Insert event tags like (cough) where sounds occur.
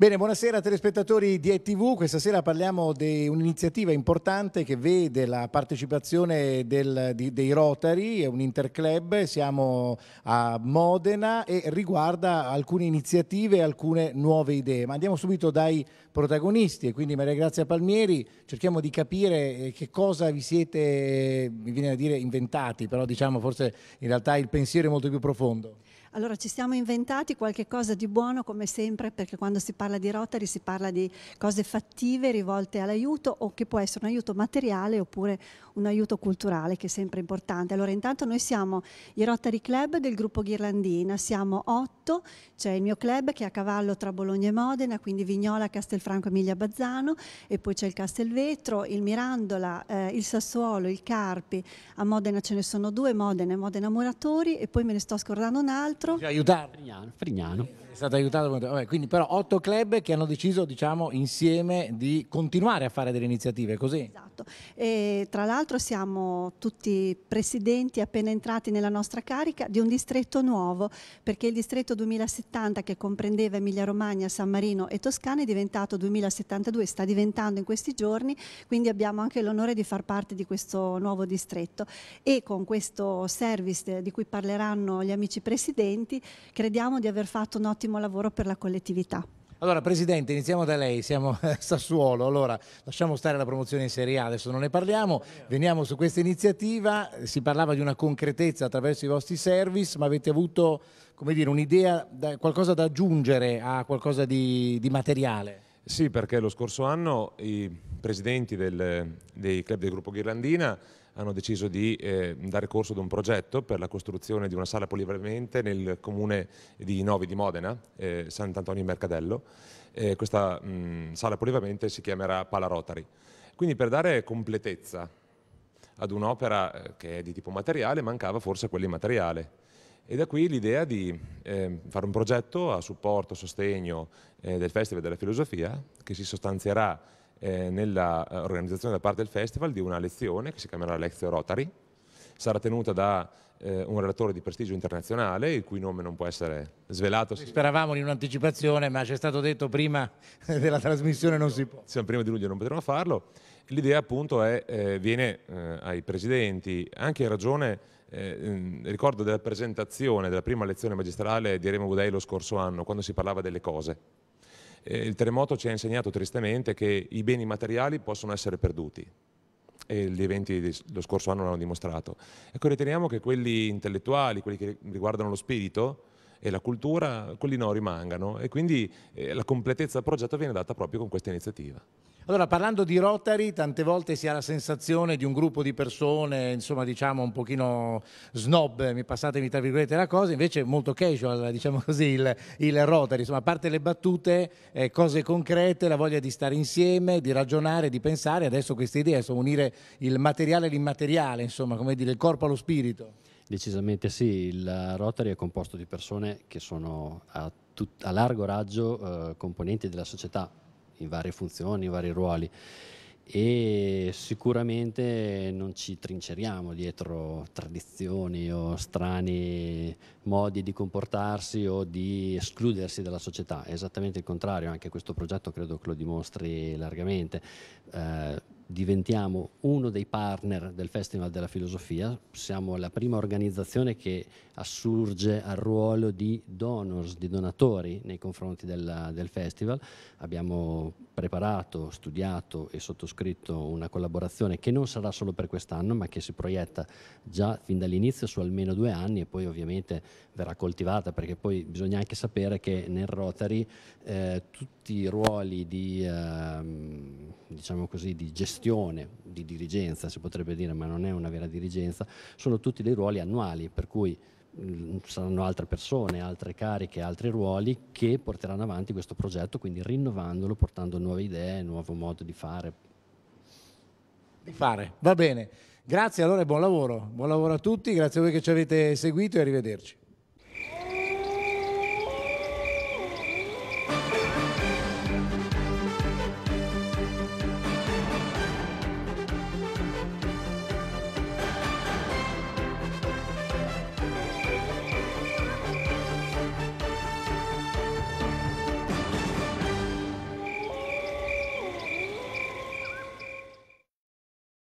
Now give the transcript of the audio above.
Bene, buonasera telespettatori di ETV. Questa sera parliamo di un'iniziativa importante che vede la partecipazione del, di, dei Rotary, è un interclub, siamo a Modena e riguarda alcune iniziative e alcune nuove idee. Ma andiamo subito dai protagonisti e quindi Maria Grazia Palmieri, cerchiamo di capire eh, che cosa vi siete, eh, mi viene a dire, inventati, però diciamo forse in realtà il pensiero è molto più profondo. Allora ci siamo inventati qualche cosa di buono come sempre perché quando si parla di Rotary si parla di cose fattive rivolte all'aiuto o che può essere un aiuto materiale oppure un aiuto culturale che è sempre importante. Allora intanto noi siamo i Rotary Club del gruppo Ghirlandina, siamo otto, c'è il mio club che è a cavallo tra Bologna e Modena, quindi Vignola, Castelfranco, Emilia Bazzano e poi c'è il Castelvetro, il Mirandola, eh, il Sassuolo, il Carpi, a Modena ce ne sono due, Modena e Modena Muratori e poi me ne sto scordando un altro altro? aiutare. Frignano, Frignano. È stato aiutato, vabbè, quindi però otto club che hanno deciso diciamo insieme di continuare a fare delle iniziative, così? Esatto fatto. E, tra l'altro siamo tutti presidenti appena entrati nella nostra carica di un distretto nuovo, perché il distretto 2070 che comprendeva Emilia Romagna, San Marino e Toscana è diventato 2072, sta diventando in questi giorni, quindi abbiamo anche l'onore di far parte di questo nuovo distretto e con questo service di cui parleranno gli amici presidenti crediamo di aver fatto un ottimo lavoro per la collettività. Allora Presidente, iniziamo da lei, siamo a (laughs) Sassuolo, allora lasciamo stare la promozione in Serie A, adesso non ne parliamo, veniamo su questa iniziativa, si parlava di una concretezza attraverso i vostri service, ma avete avuto un'idea, qualcosa da aggiungere a qualcosa di, di materiale? Sì, perché lo scorso anno i presidenti del, dei club del gruppo Ghirlandina hanno deciso di eh, dare corso ad un progetto per la costruzione di una sala polivalente nel comune di Novi di Modena, eh, Sant'Antonio Mercadello. Eh, questa mh, sala polivalente si chiamerà Pala Rotary. Quindi per dare completezza ad un'opera eh, che è di tipo materiale mancava forse quella immateriale. E da qui l'idea di eh, fare un progetto a supporto, sostegno eh, del Festival della Filosofia, che si sostanzierà eh, nell'organizzazione eh, da parte del festival di una lezione che si chiamerà Lezio Rotary, sarà tenuta da eh, un relatore di prestigio internazionale, il cui nome non può essere svelato. Speravamo in un'anticipazione, ma ci è stato detto prima (laughs) della trasmissione non si può. Siamo prima di luglio non potremo farlo. L'idea appunto è, eh, viene eh, ai presidenti, anche in ragione, eh, ricordo della presentazione della prima lezione magistrale di Remo Budei lo scorso anno, quando si parlava delle cose. Eh, il terremoto ci ha insegnato tristemente che i beni materiali possono essere perduti e gli eventi dello scorso anno l'hanno dimostrato. Ecco, riteniamo che quelli intellettuali, quelli che riguardano lo spirito, e la cultura, quelli no rimangano e quindi eh, la completezza del progetto viene data proprio con questa iniziativa. Allora, parlando di Rotary, tante volte si ha la sensazione di un gruppo di persone, insomma, diciamo un pochino snob, mi passatemi tra virgolette la cosa, invece è molto casual, diciamo così, il, il, Rotary. Insomma, a parte le battute, eh, cose concrete, la voglia di stare insieme, di ragionare, di pensare. Adesso questa idea, insomma, unire il materiale e l'immateriale, insomma, come dire, il corpo allo spirito. Decisamente sì, il Rotary è composto di persone che sono a, a largo raggio eh, componenti della società in varie funzioni, in vari ruoli e sicuramente non ci trinceriamo dietro tradizioni o strani modi di comportarsi o di escludersi dalla società, è esattamente il contrario, anche questo progetto credo che lo dimostri largamente. Eh, diventiamo uno dei partner del Festival della Filosofia, siamo la prima organizzazione che assurge al ruolo di donors, di donatori nei confronti della, del festival. Abbiamo preparato, studiato e sottoscritto una collaborazione che non sarà solo per quest'anno, ma che si proietta già fin dall'inizio su almeno due anni e poi ovviamente verrà coltivata, perché poi bisogna anche sapere che nel Rotary eh, tutti i ruoli di, eh, diciamo così, di gestione gestione, di dirigenza si potrebbe dire, ma non è una vera dirigenza, sono tutti dei ruoli annuali, per cui mm, saranno altre persone, altre cariche, altri ruoli che porteranno avanti questo progetto, quindi rinnovandolo, portando nuove idee, nuovo modo di fare. Di fare, va bene. Grazie allora e buon lavoro. Buon lavoro a tutti, grazie a voi che ci avete seguito e arrivederci.